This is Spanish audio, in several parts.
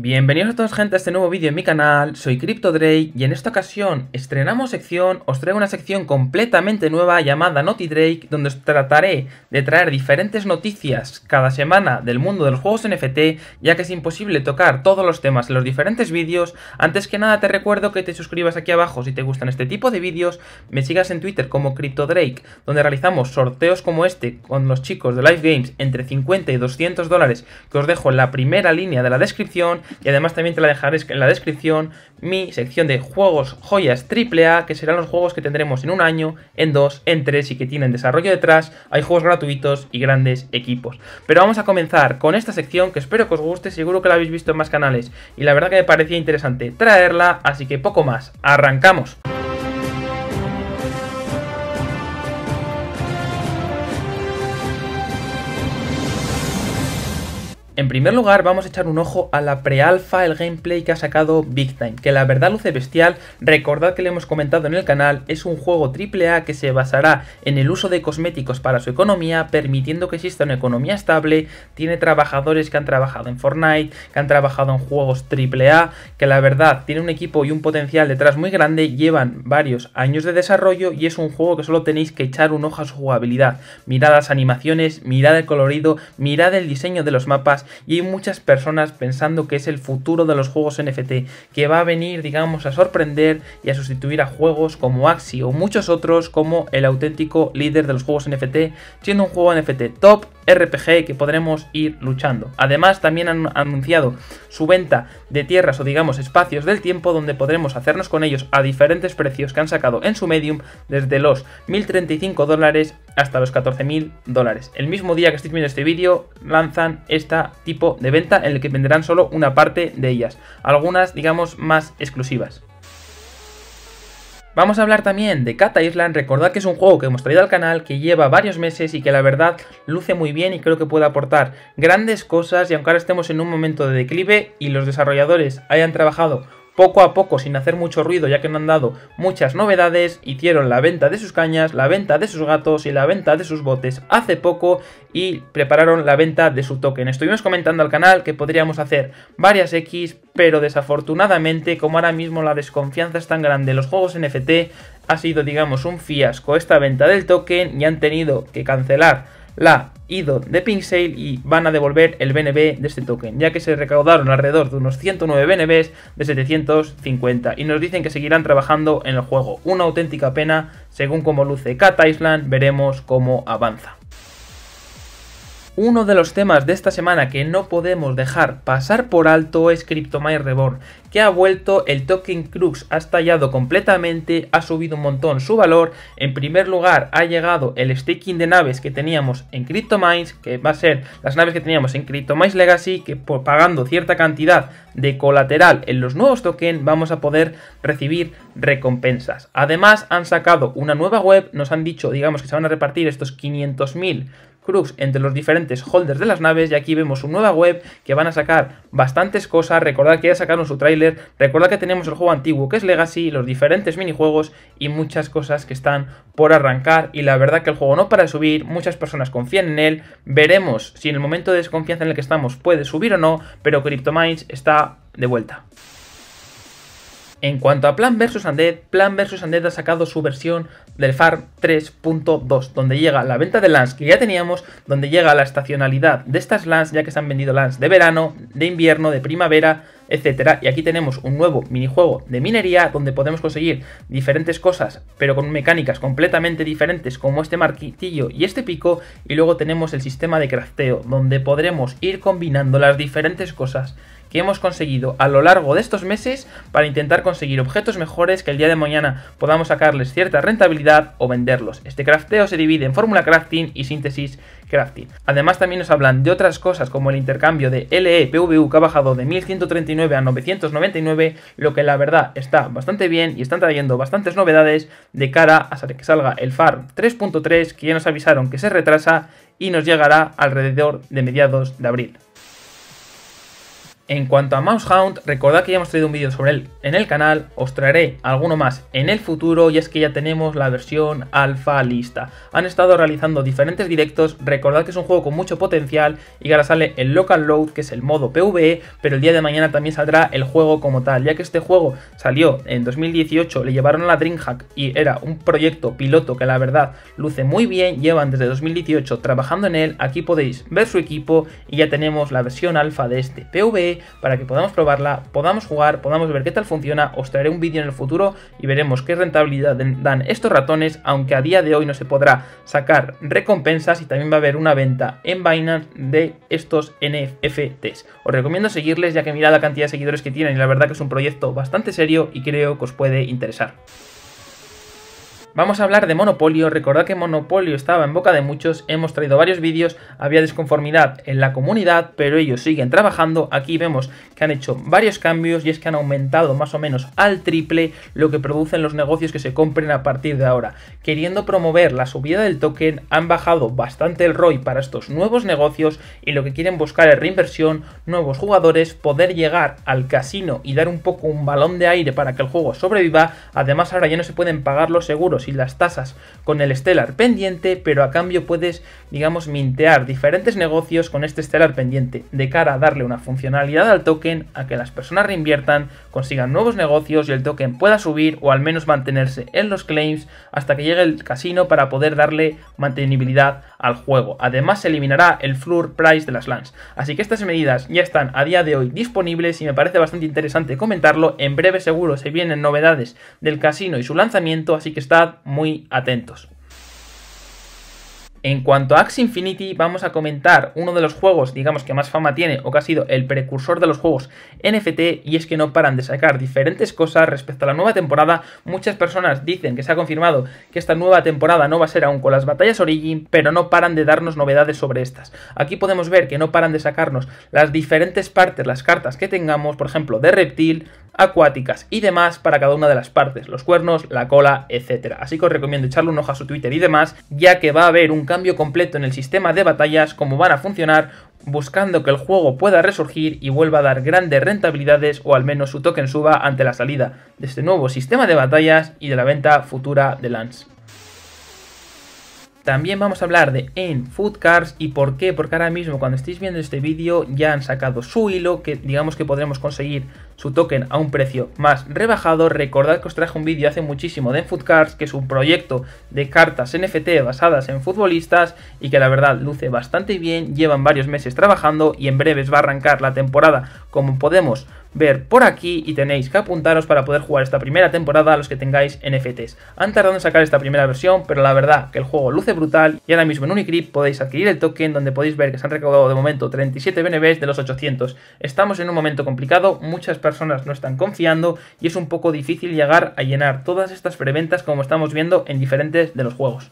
Bienvenidos a todos gente a este nuevo vídeo en mi canal, soy CryptoDrake y en esta ocasión estrenamos sección, os traigo una sección completamente nueva llamada Naughty Drake donde os trataré de traer diferentes noticias cada semana del mundo de los juegos NFT ya que es imposible tocar todos los temas en los diferentes vídeos, antes que nada te recuerdo que te suscribas aquí abajo si te gustan este tipo de vídeos, me sigas en Twitter como CryptoDrake donde realizamos sorteos como este con los chicos de Live Games entre 50 y 200 dólares que os dejo en la primera línea de la descripción y además también te la dejaré en la descripción mi sección de juegos joyas A, que serán los juegos que tendremos en un año, en dos, en tres y que tienen desarrollo detrás. Hay juegos gratuitos y grandes equipos. Pero vamos a comenzar con esta sección que espero que os guste, seguro que la habéis visto en más canales y la verdad que me parecía interesante traerla, así que poco más, arrancamos. En primer lugar, vamos a echar un ojo a la pre-alpha, el gameplay que ha sacado Big Time, que la verdad luce bestial. Recordad que le hemos comentado en el canal, es un juego AAA que se basará en el uso de cosméticos para su economía, permitiendo que exista una economía estable. Tiene trabajadores que han trabajado en Fortnite, que han trabajado en juegos AAA, que la verdad tiene un equipo y un potencial detrás muy grande, llevan varios años de desarrollo y es un juego que solo tenéis que echar un ojo a su jugabilidad. Mirad las animaciones, mirad el colorido, mirad el diseño de los mapas y hay muchas personas pensando que es el futuro de los juegos NFT, que va a venir, digamos, a sorprender y a sustituir a juegos como Axie o muchos otros como el auténtico líder de los juegos NFT, siendo un juego NFT top RPG que podremos ir luchando. Además, también han anunciado su venta de tierras o digamos espacios del tiempo donde podremos hacernos con ellos a diferentes precios que han sacado en su medium desde los 1.035 dólares hasta los 14.000 dólares. El mismo día que estoy viendo este vídeo lanzan este tipo de venta en el que venderán solo una parte de ellas, algunas digamos más exclusivas. Vamos a hablar también de Cata Island, recordad que es un juego que hemos traído al canal, que lleva varios meses y que la verdad luce muy bien y creo que puede aportar grandes cosas y aunque ahora estemos en un momento de declive y los desarrolladores hayan trabajado poco a poco, sin hacer mucho ruido ya que no han dado muchas novedades, hicieron la venta de sus cañas, la venta de sus gatos y la venta de sus botes hace poco y prepararon la venta de su token. Estuvimos comentando al canal que podríamos hacer varias X, pero desafortunadamente como ahora mismo la desconfianza es tan grande los juegos NFT, ha sido digamos un fiasco esta venta del token y han tenido que cancelar la IDO de sail y van a devolver el BNB de este token, ya que se recaudaron alrededor de unos 109 BNBs de 750 y nos dicen que seguirán trabajando en el juego. Una auténtica pena, según como luce Cat Island, veremos cómo avanza. Uno de los temas de esta semana que no podemos dejar pasar por alto es CryptoMine Reborn, que ha vuelto, el token Crux ha estallado completamente, ha subido un montón su valor, en primer lugar ha llegado el staking de naves que teníamos en CryptoMines, que va a ser las naves que teníamos en CryptoMines Legacy, que por pagando cierta cantidad de colateral en los nuevos tokens vamos a poder recibir recompensas. Además han sacado una nueva web, nos han dicho digamos que se van a repartir estos 500.000 entre los diferentes holders de las naves y aquí vemos su nueva web que van a sacar bastantes cosas, recordad que ya sacaron su tráiler, recordad que tenemos el juego antiguo que es Legacy, los diferentes minijuegos y muchas cosas que están por arrancar y la verdad que el juego no para de subir, muchas personas confían en él, veremos si en el momento de desconfianza en el que estamos puede subir o no, pero CryptoMines está de vuelta. En cuanto a Plan vs. Undead, Plan vs. Undead ha sacado su versión del Farm 3.2, donde llega la venta de lands que ya teníamos, donde llega la estacionalidad de estas lands, ya que se han vendido lands de verano, de invierno, de primavera, etc. Y aquí tenemos un nuevo minijuego de minería, donde podemos conseguir diferentes cosas, pero con mecánicas completamente diferentes, como este marquitillo y este pico. Y luego tenemos el sistema de crafteo, donde podremos ir combinando las diferentes cosas que hemos conseguido a lo largo de estos meses para intentar conseguir objetos mejores que el día de mañana podamos sacarles cierta rentabilidad o venderlos. Este crafteo se divide en fórmula crafting y síntesis crafting. Además también nos hablan de otras cosas como el intercambio de LE PVU que ha bajado de 1139 a 999, lo que la verdad está bastante bien y están trayendo bastantes novedades de cara a que salga el FAR 3.3 que ya nos avisaron que se retrasa y nos llegará alrededor de mediados de abril. En cuanto a Mousehound, recordad que ya hemos traído un vídeo sobre él en el canal, os traeré alguno más en el futuro y es que ya tenemos la versión alfa lista. Han estado realizando diferentes directos, recordad que es un juego con mucho potencial y que ahora sale el Local Load, que es el modo PvE, pero el día de mañana también saldrá el juego como tal, ya que este juego salió en 2018, le llevaron a la DreamHack y era un proyecto piloto que la verdad luce muy bien, llevan desde 2018 trabajando en él, aquí podéis ver su equipo y ya tenemos la versión alfa de este PvE para que podamos probarla, podamos jugar, podamos ver qué tal funciona, os traeré un vídeo en el futuro y veremos qué rentabilidad dan estos ratones, aunque a día de hoy no se podrá sacar recompensas y también va a haber una venta en Binance de estos NFTs. Os recomiendo seguirles ya que mirad la cantidad de seguidores que tienen y la verdad que es un proyecto bastante serio y creo que os puede interesar. Vamos a hablar de Monopolio, recordad que Monopolio estaba en boca de muchos, hemos traído varios vídeos, había desconformidad en la comunidad, pero ellos siguen trabajando, aquí vemos que han hecho varios cambios y es que han aumentado más o menos al triple lo que producen los negocios que se compren a partir de ahora. Queriendo promover la subida del token, han bajado bastante el ROI para estos nuevos negocios y lo que quieren buscar es reinversión, nuevos jugadores, poder llegar al casino y dar un poco un balón de aire para que el juego sobreviva, además ahora ya no se pueden pagar los seguros y las tasas con el Stellar pendiente, pero a cambio puedes, digamos, mintear diferentes negocios con este Stellar pendiente, de cara a darle una funcionalidad al token, a que las personas reinviertan, consigan nuevos negocios y el token pueda subir o al menos mantenerse en los claims hasta que llegue el casino para poder darle mantenibilidad al juego. Además, se eliminará el floor price de las LANs, Así que estas medidas ya están a día de hoy disponibles y me parece bastante interesante comentarlo. En breve seguro se vienen novedades del casino y su lanzamiento, así que está muy atentos. En cuanto a Axie Infinity, vamos a comentar uno de los juegos, digamos, que más fama tiene o que ha sido el precursor de los juegos NFT, y es que no paran de sacar diferentes cosas respecto a la nueva temporada. Muchas personas dicen que se ha confirmado que esta nueva temporada no va a ser aún con las batallas Origin, pero no paran de darnos novedades sobre estas. Aquí podemos ver que no paran de sacarnos las diferentes partes, las cartas que tengamos, por ejemplo, de Reptil, acuáticas y demás para cada una de las partes, los cuernos, la cola, etc. Así que os recomiendo echarle un ojo a su Twitter y demás, ya que va a haber un cambio completo en el sistema de batallas, cómo van a funcionar, buscando que el juego pueda resurgir y vuelva a dar grandes rentabilidades o al menos su token suba ante la salida de este nuevo sistema de batallas y de la venta futura de Lance. También vamos a hablar de en Food Cars y por qué, porque ahora mismo cuando estéis viendo este vídeo ya han sacado su hilo que digamos que podremos conseguir su token a un precio más rebajado. Recordad que os traje un vídeo hace muchísimo de Food Cards, que es un proyecto de cartas NFT basadas en futbolistas y que la verdad luce bastante bien. Llevan varios meses trabajando y en breves va a arrancar la temporada, como podemos ver por aquí y tenéis que apuntaros para poder jugar esta primera temporada a los que tengáis NFTs. Han tardado en sacar esta primera versión, pero la verdad que el juego luce brutal y ahora mismo en Unicrip podéis adquirir el token donde podéis ver que se han recaudado de momento 37 BNBs de los 800. Estamos en un momento complicado, muchas personas personas no están confiando y es un poco difícil llegar a llenar todas estas preventas como estamos viendo en diferentes de los juegos.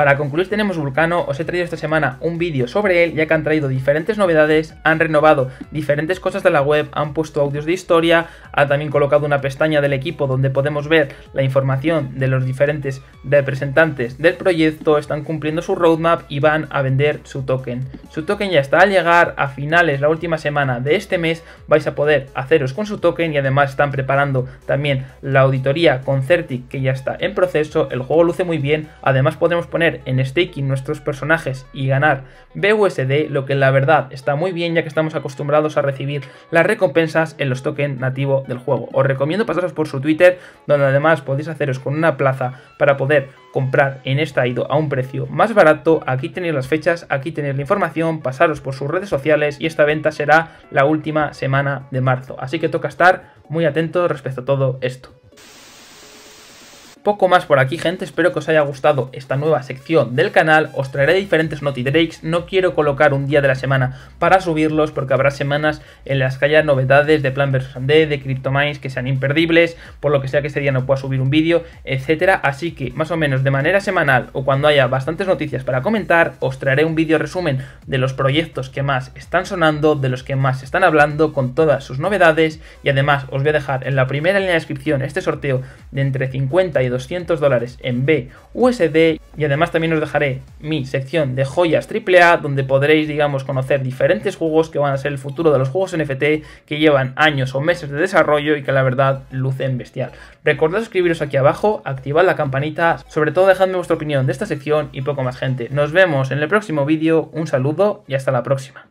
Para concluir tenemos Vulcano, os he traído esta semana un vídeo sobre él ya que han traído diferentes novedades, han renovado diferentes cosas de la web, han puesto audios de historia, ha también colocado una pestaña del equipo donde podemos ver la información de los diferentes representantes del proyecto, están cumpliendo su roadmap y van a vender su token. Su token ya está al llegar, a finales, la última semana de este mes vais a poder haceros con su token y además están preparando también la auditoría con Certic que ya está en proceso, el juego luce muy bien, además podemos poner en staking nuestros personajes y ganar BUSD, lo que la verdad está muy bien ya que estamos acostumbrados a recibir las recompensas en los tokens nativos del juego. Os recomiendo pasaros por su Twitter, donde además podéis haceros con una plaza para poder comprar en esta IDO a un precio más barato. Aquí tenéis las fechas, aquí tenéis la información, pasaros por sus redes sociales y esta venta será la última semana de marzo. Así que toca estar muy atento respecto a todo esto. Poco más por aquí gente, espero que os haya gustado esta nueva sección del canal, os traeré diferentes Naughty Drakes, no quiero colocar un día de la semana para subirlos porque habrá semanas en las que haya novedades de Plan vs. D, de CryptoMines que sean imperdibles, por lo que sea que este día no pueda subir un vídeo, etcétera, así que más o menos de manera semanal o cuando haya bastantes noticias para comentar, os traeré un vídeo resumen de los proyectos que más están sonando, de los que más están hablando, con todas sus novedades y además os voy a dejar en la primera línea de descripción este sorteo de entre 50 y 200 dólares en BUSD y además también os dejaré mi sección de joyas AAA donde podréis, digamos, conocer diferentes juegos que van a ser el futuro de los juegos NFT que llevan años o meses de desarrollo y que la verdad lucen bestial. Recordad suscribiros aquí abajo, activad la campanita, sobre todo dejadme vuestra opinión de esta sección y poco más gente. Nos vemos en el próximo vídeo, un saludo y hasta la próxima.